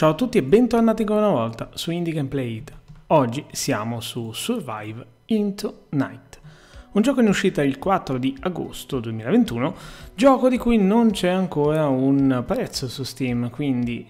Ciao a tutti e bentornati ancora una volta su Indie Can It. Oggi siamo su Survive Into Night, un gioco in uscita il 4 di agosto 2021, gioco di cui non c'è ancora un prezzo su Steam, quindi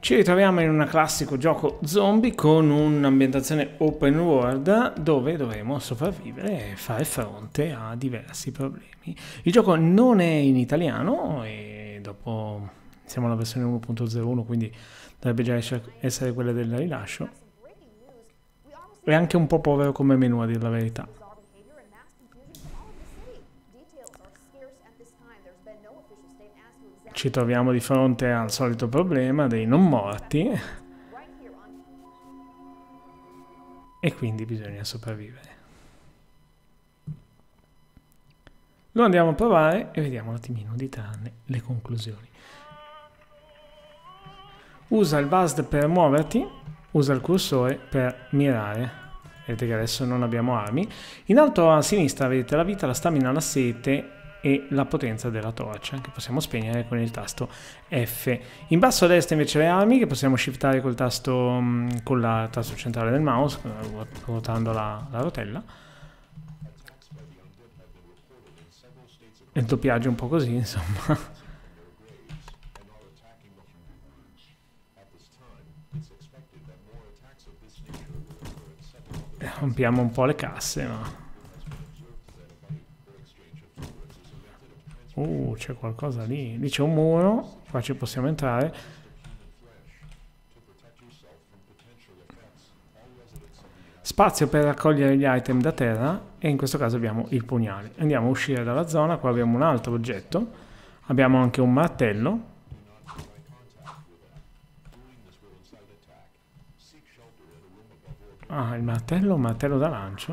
ci ritroviamo in un classico gioco zombie con un'ambientazione open world dove dovremo sopravvivere e fare fronte a diversi problemi. Il gioco non è in italiano e dopo siamo alla versione 1.01, quindi dovrebbe già essere quella del rilascio. È anche un po' povero come menu, a dire la verità. Ci troviamo di fronte al solito problema dei non morti. E quindi bisogna sopravvivere. Lo andiamo a provare e vediamo un attimino di trarne le conclusioni usa il VASD per muoverti, usa il cursore per mirare. Vedete che adesso non abbiamo armi. In alto a sinistra vedete la vita, la stamina, la sete e la potenza della torcia che possiamo spegnere con il tasto F. In basso a destra invece le armi che possiamo shiftare col tasto, mm, con il tasto centrale del mouse, eh, ruotando la, la rotella. Il doppiaggio un po' così, insomma. rompiamo un po' le casse, ma... Uh, c'è qualcosa lì. Lì c'è un muro, qua ci possiamo entrare. Spazio per raccogliere gli item da terra e in questo caso abbiamo il pugnale. Andiamo a uscire dalla zona, qua abbiamo un altro oggetto. Abbiamo anche un martello Ah, il martello, martello da lancio.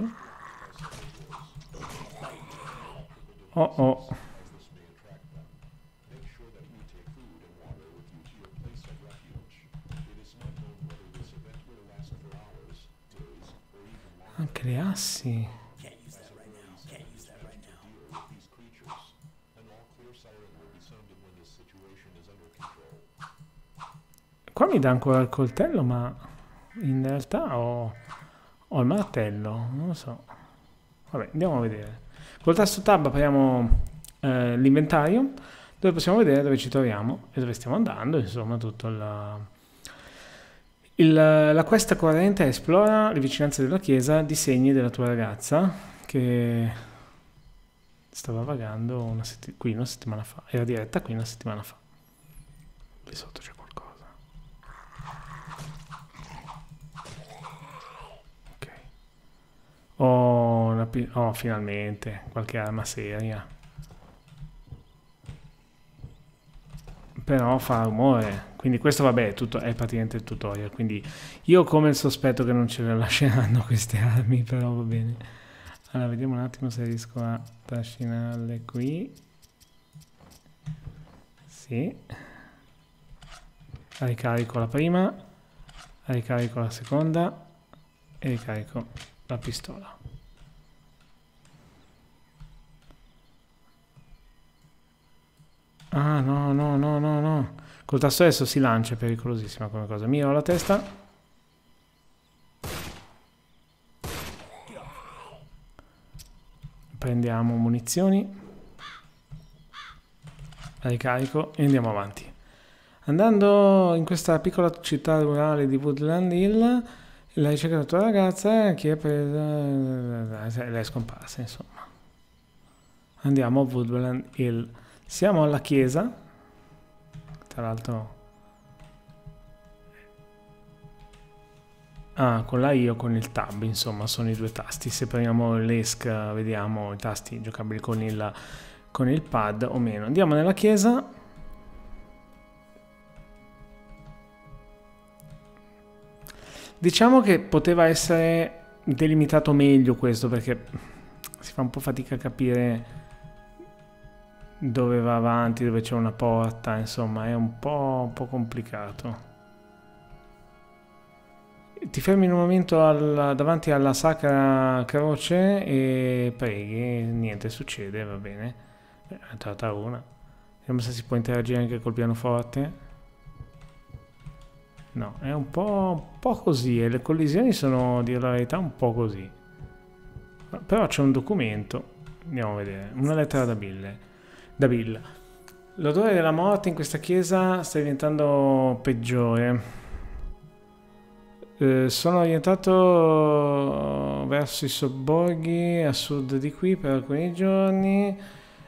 Oh oh. Anche le assi. Qua mi dà ancora il coltello, ma in realtà ho... Ho oh, il martello, non lo so. Vabbè, andiamo a vedere. Col tasto tab apriamo eh, l'inventario, dove possiamo vedere dove ci troviamo e dove stiamo andando, insomma, tutto la... il... la quest corrente esplora le vicinanze della chiesa di segni della tua ragazza, che stava vagando una qui una settimana fa, era diretta qui una settimana fa. Lì sotto c'è Oh, la, oh finalmente, qualche arma seria. Però fa rumore. Quindi questo vabbè è, tutto, è praticamente il tutorial. Quindi io come il sospetto che non ce le lasceranno queste armi, però va bene. Allora, vediamo un attimo se riesco a trascinarle qui. Sì. Ricarico la prima, ricarico la seconda e ricarico la pistola. Ah, no, no, no, no, no. Col tasto adesso si lancia, è pericolosissima come cosa. Mira ho la testa. Prendiamo munizioni. Ricarico e andiamo avanti. Andando in questa piccola città rurale di Woodland Hill, L'hai cercato la ragazza, eh, chi è presa? Lei è scomparsa, insomma. Andiamo a Woodland Hill. Siamo alla chiesa. Tra l'altro... Ah, con la I o con il tab, insomma, sono i due tasti. Se premiamo l'esc, vediamo i tasti giocabili con il, con il pad o meno. Andiamo nella chiesa. Diciamo che poteva essere delimitato meglio questo perché si fa un po' fatica a capire dove va avanti, dove c'è una porta, insomma è un po', un po complicato. Ti fermi un momento al, davanti alla sacra croce e preghi, niente succede, va bene. È entrata una. Vediamo se si può interagire anche col pianoforte. No, è un po', un po così e le collisioni sono, di la verità, un po' così. Però c'è un documento, andiamo a vedere, una lettera da, Bille, da Bill. L'odore della morte in questa chiesa sta diventando peggiore. Eh, sono orientato verso i sobborghi a sud di qui per alcuni giorni.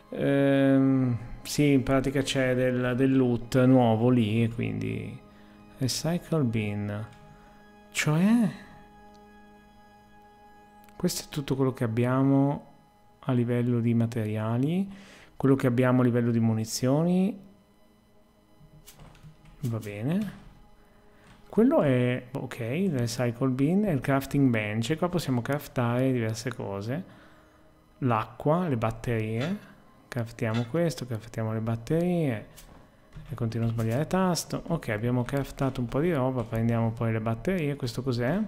Eh, sì, in pratica c'è del, del loot nuovo lì, quindi Recycle bin. Cioè... Questo è tutto quello che abbiamo a livello di materiali, quello che abbiamo a livello di munizioni. Va bene. Quello è, ok, il recycle bin e il crafting bench. E qua possiamo craftare diverse cose. L'acqua, le batterie. Craftiamo questo, craftiamo le batterie e continuo a sbagliare tasto ok abbiamo craftato un po' di roba prendiamo poi le batterie questo cos'è?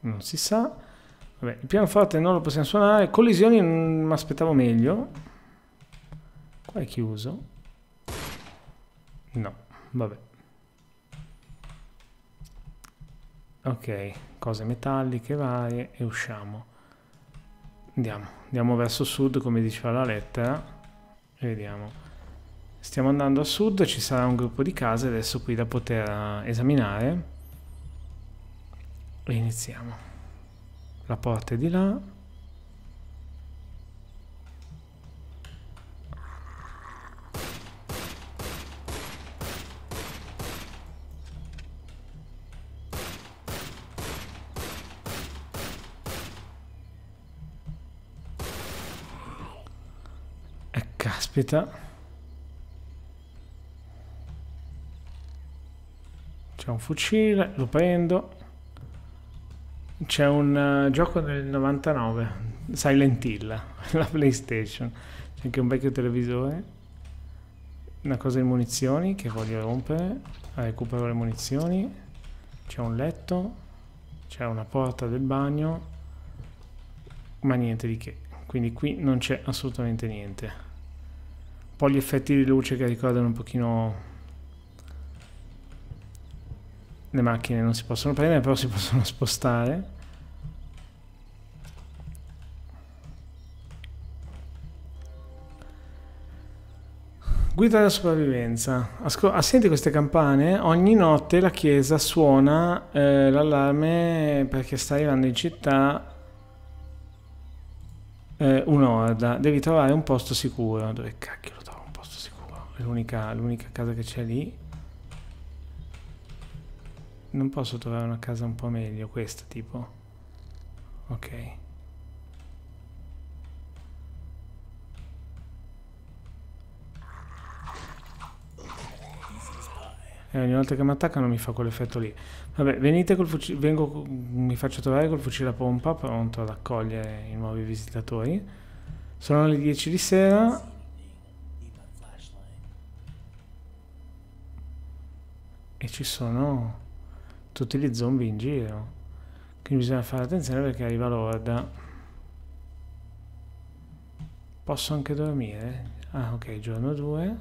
non si sa Vabbè, il pianoforte non lo possiamo suonare collisioni mi mm, aspettavo meglio qua è chiuso no vabbè ok cose metalliche varie e usciamo andiamo andiamo verso sud come diceva la lettera e vediamo Stiamo andando a sud, ci sarà un gruppo di case adesso qui da poter eh, esaminare. E iniziamo. La porta è di là. E eh, un fucile, lo prendo. C'è un uh, gioco del 99, Silent Hill, la PlayStation. C'è anche un vecchio televisore. Una cosa di munizioni che voglio rompere. Recupero le munizioni. C'è un letto. C'è una porta del bagno. Ma niente di che. Quindi qui non c'è assolutamente niente. Poi gli effetti di luce che ricordano un pochino le macchine non si possono prendere, però si possono spostare. Guida della sopravvivenza. Asco assenti ah, queste campane? Ogni notte la chiesa suona eh, l'allarme perché sta arrivando in città eh, un'orda. Devi trovare un posto sicuro. Dove cacchio lo trovo un posto sicuro? È l'unica casa che c'è lì. Non posso trovare una casa un po' meglio, questa tipo. Ok. E eh, ogni volta che mi attaccano mi fa quell'effetto lì. Vabbè, venite col fucile, vengo, mi faccio trovare col fucile a pompa pronto ad accogliere i nuovi visitatori. Sono le 10 di sera. E ci sono tutti gli zombie eh. in giro. Quindi bisogna fare attenzione perché arriva l'orda. Posso anche dormire? Ah ok, giorno 2.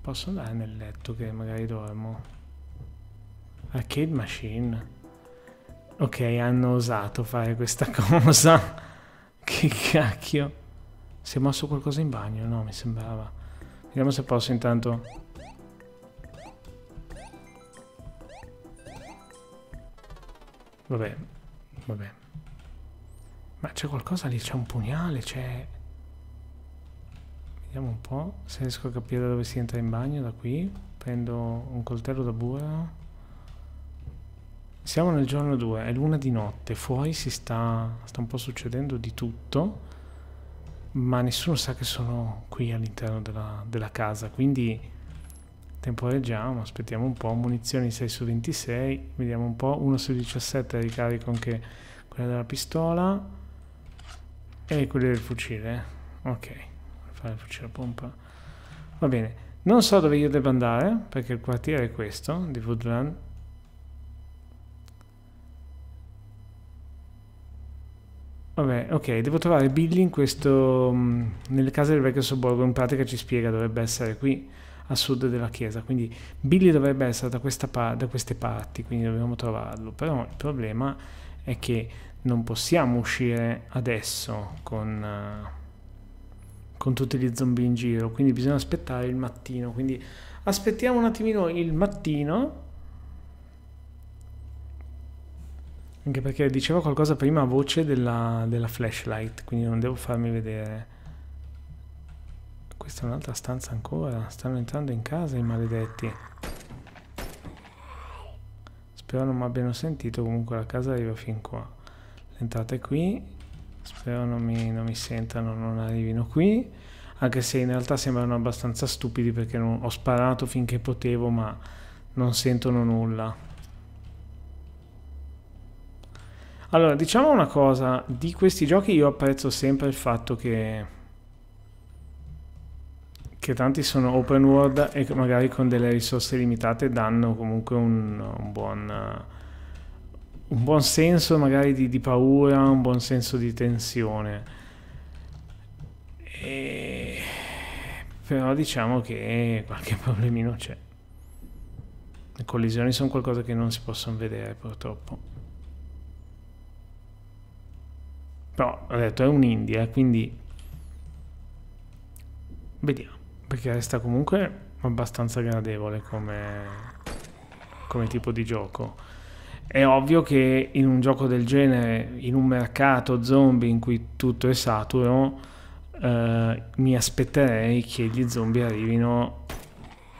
Posso andare nel letto che magari dormo. Arcade Machine. Ok, hanno osato fare questa cosa. che cacchio. Si è mosso qualcosa in bagno? No, mi sembrava. Vediamo se posso intanto... Vabbè, vabbè. Ma c'è qualcosa lì, c'è un pugnale, c'è... Vediamo un po' se riesco a capire da dove si entra in bagno, da qui. Prendo un coltello da burro. Siamo nel giorno 2, è l'una di notte, fuori si sta, sta un po' succedendo di tutto, ma nessuno sa che sono qui all'interno della, della casa, quindi temporeggiamo, aspettiamo un po', munizioni 6 su 26, vediamo un po', 1 su 17 ricarico anche quella della pistola e quella del fucile, eh. ok, fare il fucile a pompa, va bene, non so dove io debba andare perché il quartiere è questo di Woodland, Vabbè, ok, devo trovare Billy in questo, mm, nelle case del vecchio sobborgo, in pratica ci spiega, dovrebbe essere qui a sud della chiesa. Quindi Billy dovrebbe essere da, pa- da queste parti, quindi dobbiamo trovarlo. Però il problema è che non possiamo uscire adesso con, uh, con tutti gli zombie in giro, quindi bisogna aspettare il mattino. Quindi aspettiamo un attimino il mattino. Anche perché diceva qualcosa prima a voce della, della flashlight, quindi non devo farmi vedere. Questa è un'altra stanza ancora. Stanno entrando in casa i maledetti. Spero non mi abbiano sentito. Comunque la casa arriva fin qua. Entrate qui. Spero non mi, non mi sentano, non arrivino qui. Anche se in realtà sembrano abbastanza stupidi perché non, ho sparato finché potevo ma non sentono nulla. Allora, diciamo una cosa, di questi giochi io apprezzo sempre il fatto che che tanti sono open world e magari con delle risorse limitate danno comunque un, un buon un buon senso magari di, di, paura, un buon senso di tensione. E... Però diciamo che qualche problemino c'è. Le collisioni sono qualcosa che non si possono vedere purtroppo. Però ho detto è un indie, quindi vediamo. Perché resta comunque abbastanza gradevole come, come tipo di gioco. È ovvio che in un gioco del genere, in un mercato zombie in cui tutto è saturo, eh, mi aspetterei che gli zombie arrivino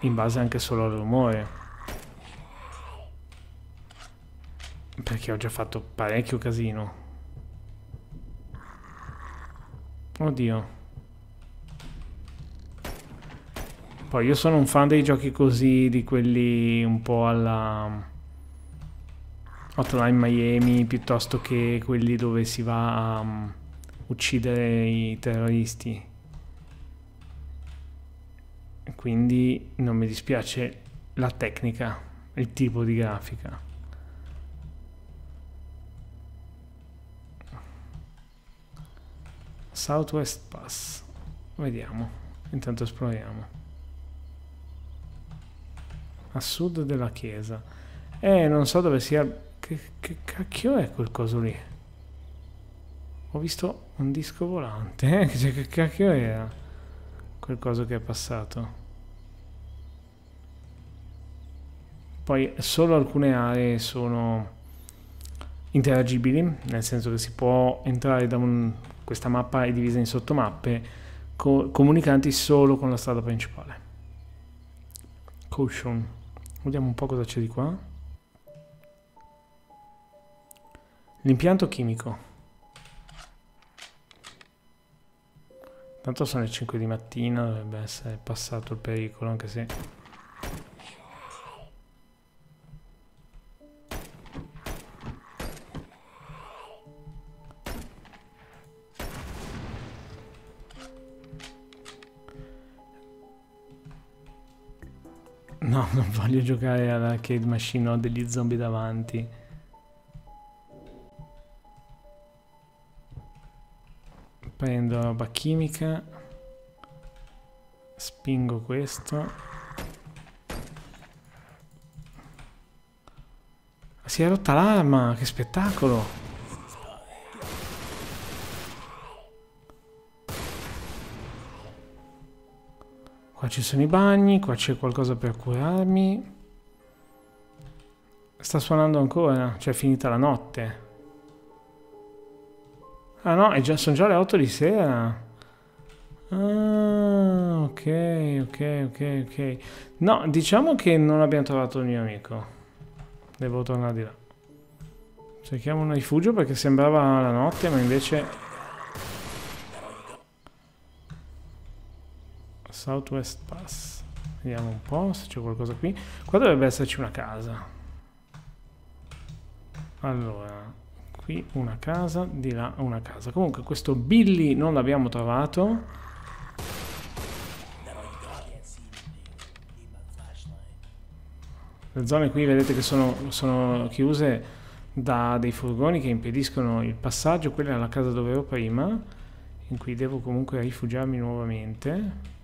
in base anche solo al rumore. Perché ho già fatto parecchio casino. Oddio. Poi io sono un fan dei giochi così, di quelli un po' alla Hotline Miami, piuttosto che quelli dove si va a um, uccidere i terroristi. Quindi non mi dispiace la tecnica, il tipo di grafica. Southwest Pass. Vediamo, intanto esploriamo a sud della chiesa. E eh, non so dove sia... Che, che cacchio è quel coso lì? Ho visto un disco volante, eh? Cioè, che cacchio era quel coso che è passato? Poi solo alcune aree sono interagibili, nel senso che si può entrare da un... questa mappa è divisa in sottomappe co comunicanti solo con la strada principale. Caution. Vediamo un po' cosa c'è di qua. L'impianto chimico. Tanto sono le 5 di mattina, dovrebbe essere passato il pericolo, anche se voglio giocare all'arcade machine, ho degli zombie davanti. Prendo roba chimica. Spingo questo. Si è rotta l'arma, che spettacolo! Qua ci sono i bagni, qua c'è qualcosa per curarmi. Sta suonando ancora, cioè è finita la notte. Ah no, già, sono già le 8 di sera. Ah, ok, ok, ok, ok. No, diciamo che non abbiamo trovato il mio amico. Devo tornare di là. Cerchiamo un rifugio perché sembrava la notte, ma invece Southwest Pass. Vediamo un po' se c'è qualcosa qui. Qua dovrebbe esserci una casa. Allora, qui una casa, di là una casa. Comunque questo Billy non l'abbiamo trovato. Le zone qui vedete che sono, sono chiuse da dei furgoni che impediscono il passaggio. Quella è la casa dove ero prima, in cui devo comunque rifugiarmi nuovamente.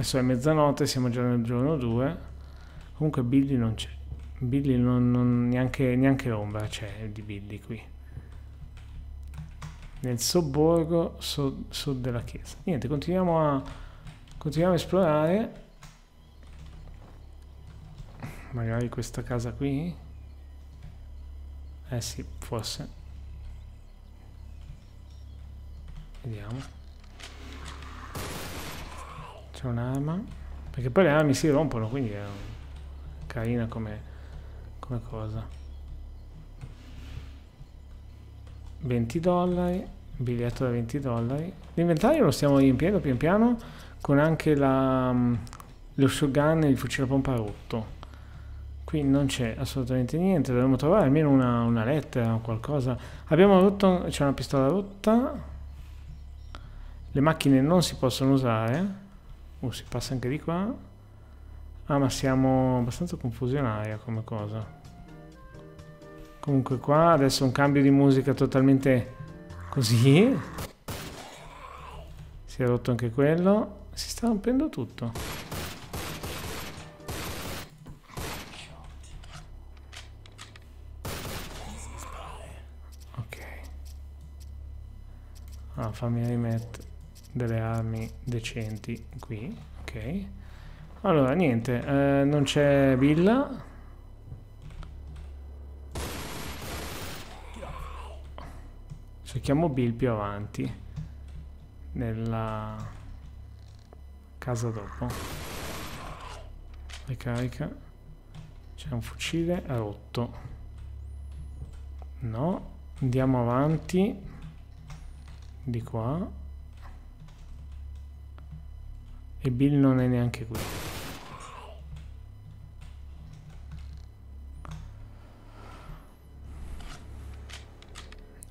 Adesso è mezzanotte, siamo già nel giorno 2. Comunque Billy non c'è. Billy non, non neanche, neanche ombra c'è di Billy qui. Nel sobborgo sud, sud della chiesa. Niente, continuiamo a, continuiamo a esplorare. Magari questa casa qui? Eh sì, forse. Vediamo. C'è un'arma. Perché poi le armi si rompono, quindi è carina come, come cosa. 20 dollari, biglietto da 20 dollari. L'inventario lo stiamo riempiendo pian piano con anche la, mm, lo shogun e il fucile a pompa rotto. Qui non c'è assolutamente niente, dovremmo trovare almeno una, una lettera o qualcosa. Abbiamo rotto, c'è una pistola rotta. Le macchine non si possono usare. Uh, si passa anche di qua. Ah, ma siamo abbastanza confusionaria come cosa. Comunque qua adesso un cambio di musica totalmente così. Si è rotto anche quello. Si sta rompendo tutto. Ok. Ah, fammi rimettere delle armi decenti qui, ok. Allora, niente, eh, non c'è villa. Cerchiamo Bill più avanti, nella casa dopo. Ricarica. C'è un fucile rotto. No, andiamo avanti di qua E Bill non è neanche qui.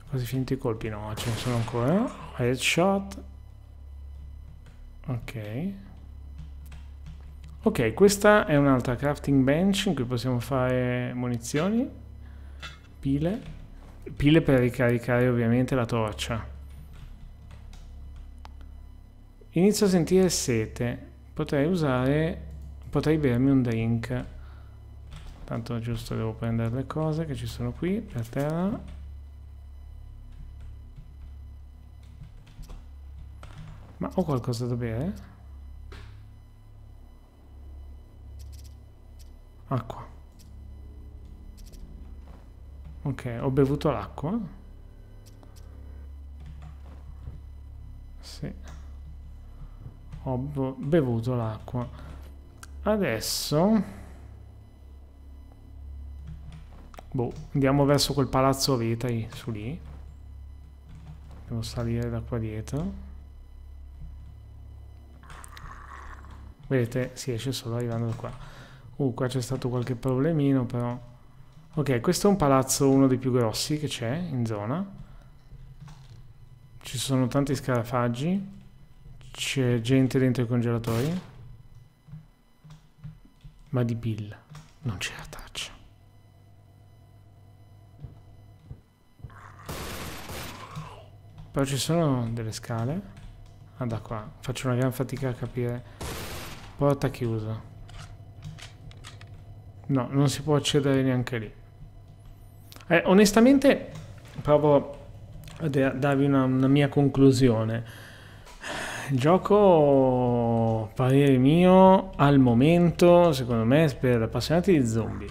Quasi finiti i colpi, no, ce ne sono ancora. Headshot. Ok. Ok, questa è un'altra crafting bench in cui possiamo fare munizioni, pile, pile per ricaricare ovviamente la torcia. Inizio a sentire sete. Potrei usare... Potrei bermi un drink. Tanto giusto devo prendere le cose che ci sono qui per terra. Ma ho qualcosa da bere? Acqua. Ok, ho bevuto l'acqua. Sì ho bevuto l'acqua. Adesso... Boh, andiamo verso quel palazzo vita su lì. Devo salire da qua dietro. Vedete, si esce solo arrivando da qua. Uh, qua c'è stato qualche problemino però. Ok, questo è un palazzo, uno dei più grossi che c'è in zona. Ci sono tanti scarafaggi. C'è gente dentro i congelatori. Ma di pill. non c'è la traccia. Però ci sono delle scale. Ah, da qua. Faccio una gran fatica a capire. Porta chiusa. No, non si può accedere neanche lì. Eh, onestamente, provo a darvi una, una mia conclusione gioco, parere mio, al momento, secondo me, per appassionati di zombie.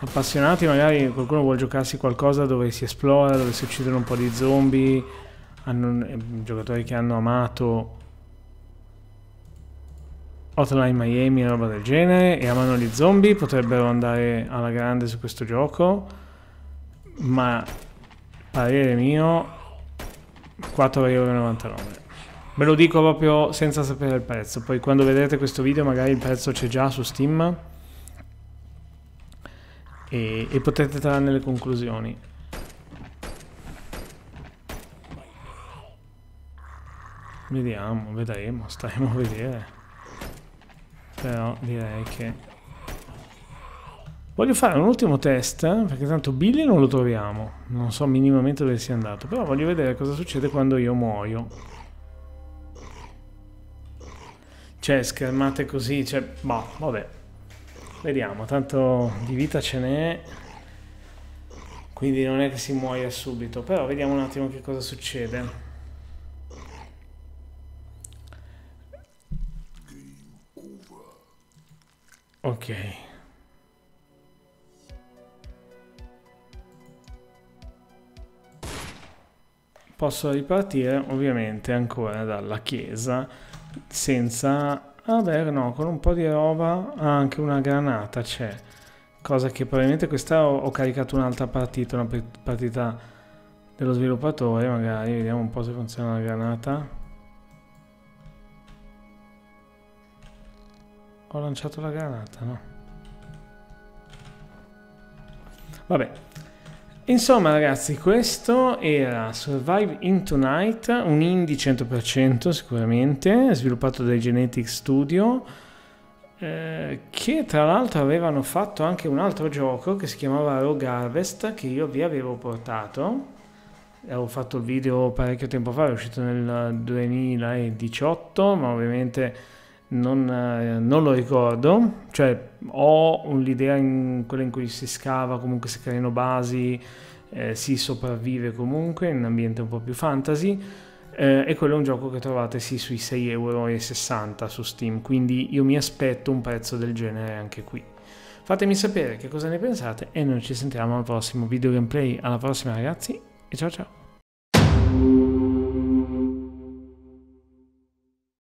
Appassionati, magari qualcuno vuole giocarsi qualcosa dove si esplora, dove si uccidono un po' di zombie. Hanno, eh, giocatori che hanno amato Hotline Miami e roba del genere e amano gli zombie, potrebbero andare alla grande su questo gioco. Ma parere mio, 4,99€. Ve lo dico proprio senza sapere il prezzo, poi quando vedrete questo video magari il prezzo c'è già su Steam e, e potete trarne le conclusioni. Vediamo, vedremo, staremo a vedere. Però direi che... Voglio fare un ultimo test, perché tanto Billy non lo troviamo. Non so minimamente dove sia andato, però voglio vedere cosa succede quando io muoio. Cioè, schermate così, cioè, boh, vabbè. Vediamo, tanto di vita ce n'è. Quindi non è che si muoia subito, però vediamo un attimo che cosa succede. Ok. Posso ripartire ovviamente ancora dalla chiesa senza... vabbè ah no, con un po' di roba anche una granata c'è cosa che probabilmente questa ho, ho caricato un'altra partita, una partita dello sviluppatore magari, vediamo un po' se funziona la granata ho lanciato la granata, no? Vabbè, Insomma ragazzi, questo era Survive in Tonight, un indie 100% sicuramente, sviluppato dai Genetic Studio, eh, che tra l'altro avevano fatto anche un altro gioco che si chiamava Rogue Harvest, che io vi avevo portato. Avevo fatto il video parecchio tempo fa, è uscito nel 2018, ma ovviamente non, eh, non, lo ricordo, cioè ho l'idea in quella in cui si scava, comunque si creano basi, eh, si sopravvive comunque in un ambiente un po' più fantasy. Eh, e quello è un gioco che trovate sì sui 6,60€ su Steam, quindi io mi aspetto un prezzo del genere anche qui. Fatemi sapere che cosa ne pensate e noi ci sentiamo al prossimo video gameplay. Alla prossima ragazzi e ciao ciao!